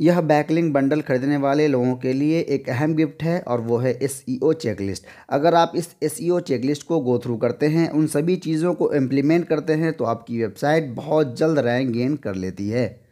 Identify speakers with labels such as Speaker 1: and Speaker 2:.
Speaker 1: यह backlink bundle खरीदने वाले लोगों के लिए एक अहम गिफ्ट है और वो है एस ई ओ चेकलिस्ट अगर आप इस एस ई ओ चेकलिस्ट को गो थ्रू करते हैं उन सभी चीज़ों को इम्प्लीमेंट करते हैं तो आपकी वेबसाइट बहुत जल्द रैंक गेन कर लेती है